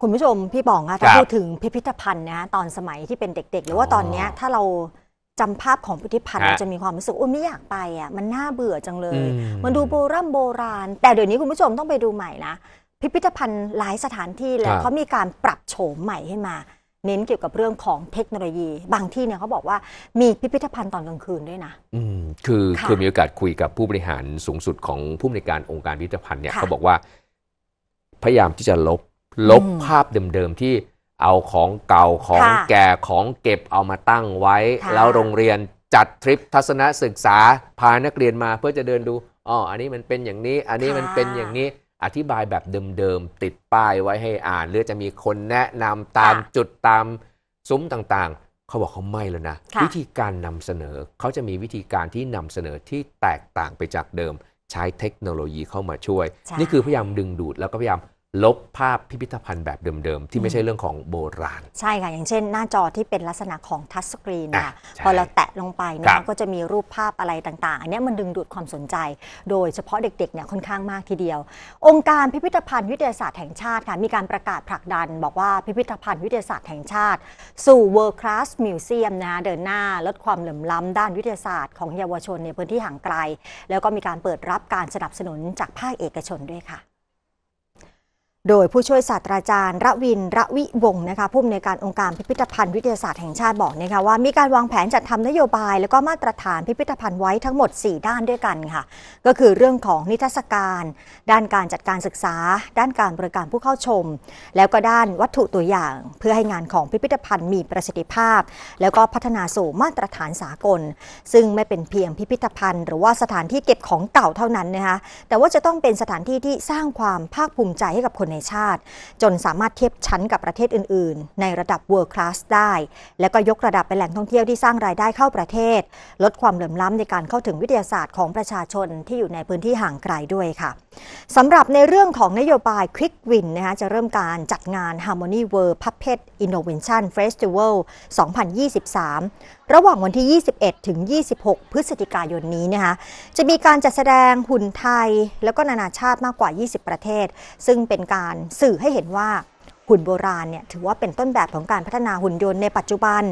คุณผู้ชมพี่ป๋องคะถ้าพูดถึงพิพิธภัณฑ์นะตอนสมัยที่เป็นเด็กๆ หรือว่าตอนเนี้ยถ้าเราจำภาพของพิพิธภัณฑ์เราจะมีความรู้สึก โอ้ไม่อยากไปอ่ะมันน่าเบื่อจังเลย มันดูโบราณโบราณ แต่เดี๋ยวนี้คุณผู้ชมต้องไปดูใหม่นะ พิพิธภัณฑ์หลายสถานที่แล้วเขามีการปรับโฉมใหม่ให้มา เน้นเกี่ยวกับเรื่องของเทคโนโลยี บางที่เนี่ยเขาบอกว่ามีพิพิธภัณฑ์ตอนกลางคืนด้วยนะอืมคือคือมีโอกาสคุยกับผู้บริหารสูงสุดของผู้บริการองค์การพิพิธภัณฑ์เนี่ยเขาบอกว่าพยายามที่จะลบลบภาพเดิมๆที่เอาของเก่าของแก่ของเก็บเอามาตั้งไว้ แล้วโรงเรียนจัดทริปทัศนศึกษาพานักเรียนมาเพื่อจะเดินดูอ๋ออันนี้มันเป็นอย่างนี้ อันนี้มันเป็นอย่างนี้อธิบายแบบเดิมๆติดป้ายไว้ให้อ่าน หรือจะมีคนแนะนำตามจุดตามซุ้มต่างๆ เขาบอกเขาไม่แล้วนะวิธีการนำเสนอเขาจะมีวิธีการที่นำเสนอที่แตกต่างไปจากเดิม ใช้เทคโนโลยีเข้ามาช่วย นี่คือพยายามดึงดูดแล้วก็พยายามลบภาพพิพิธภัณฑ์แบบเดิม ๆ ที่ไม่ใช่เรื่องของโบราณ ใช่ค่ะ อย่างเช่นหน้าจอที่เป็นลักษณะของทัชสกรีนค่ะพอเราแตะลงไปเนี่ยก็จะมีรูปภาพอะไรต่าง ๆ อันนี้มันดึงดูดความสนใจ โดยเฉพาะเด็กๆเนี่ยค่อนข้างมากทีเดียว องค์การพิพิธภัณฑ์วิทยาศาสตร์แห่งชาติค่ะมีการประกาศผลักดันบอกว่าพิพิธภัณฑ์วิทยาศาสตร์แห่งชาติสู่ World Class Museum นะเดินหน้า ลดความเหลื่อมล้ำด้านวิทยาศาสตร์ของเยาวชนในพื้นที่ห่างไกล แล้วก็มีการเปิดรับการสนับสนุนจากภาคเอกชนด้วยค่ะโดยผู้ช่วยศาสตราจารย์ระวิน ระวิวงศ์นะคะผู้อำนวยการองค์การพิพิธภัณฑ์ วิทยาศาสตร์แห่งชาติบอกนะคะว่ามีการวางแผนจัดทำนโยบายและก็มาตรฐานพิพิธภัณฑ์ไว้ทั้งหมด 4 ด้านด้วยกันค่ะก็คือเรื่องของนิทรรศการ ด้านการจัดการศึกษา ด้านการบริการผู้เข้าชม แล้วก็ด้านวัตถุตัวอย่าง เพื่อให้งานของพิพิธภัณฑ์มีประสิทธิภาพ แล้วก็พัฒนาสู่มาตรฐานสากล ซึ่งไม่เป็นเพียงพิพิธภัณฑ์ หรือว่าสถานที่เก็บของเก่าเท่านั้นนะคะแต่ว่าจะต้องเป็นสถานที่ที่สร้างความภาคภูมิใจให้กับคนในในชาติจนสามารถเทียบชั้นกับประเทศอื่น ๆ ในระดับ world class ได้ และก็ยกระดับเป็นแหล่งท่องเที่ยวที่สร้างรายได้เข้าประเทศ ลดความเหลื่อมล้ำในการเข้าถึงวิทยาศาสตร์ของประชาชนที่อยู่ในพื้นที่ห่างไกลด้วยค่ะ สำหรับในเรื่องของนโยบาย Quick Win นะคะ จะเริ่มการจัดงาน Harmony World Puppet Innovation Festival 2023 ระหว่างวันที่ 21 ถึง 26 พฤศจิกายนนี้นะคะ จะมีการจัดแสดงหุ่นไทย แล้วก็นานาชาติมากกว่า 20 ประเทศ ซึ่งเป็นการสื่อให้เห็นว่าหุ่นโบราณเนี่ยถือว่าเป็นต้นแบบของการพัฒนาหุ่นยนต์ในปัจจุบัน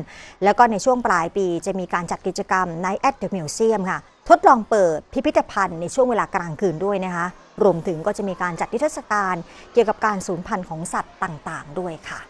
แล้วก็ในช่วงปลายปีจะมีการจัดกิจกรรม Night at the Museum ค่ะ ทดลองเปิดพิพิธภัณฑ์ในช่วงเวลากลางคืนด้วยนะคะ รวมถึงก็จะมีการจัดนิทรรศการ เกี่ยวกับการสูญพันธุ์ของสัตว์ต่างๆ ด้วยค่ะ